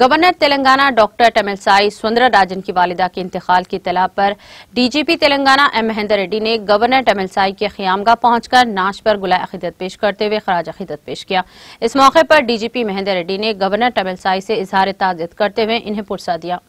governor Telangana doctor Tamilisai Rajan की वालिदा के इंतकाल की तला पर डीजीपी तेलंगाना एम महेंद्र रेड्डी ने गवर्नर तमिलसाई के खयामगा पहुंचकर नाच पर गुलाय अकीदत पेश करते हुए खराज अकीदत पेश किया इस मौके पर डीजीपी महेंद्र रेड्डी ने गवर्नर तमिलसाई से इजहार ताजियत करते हुए इन्हें पुरसा दिया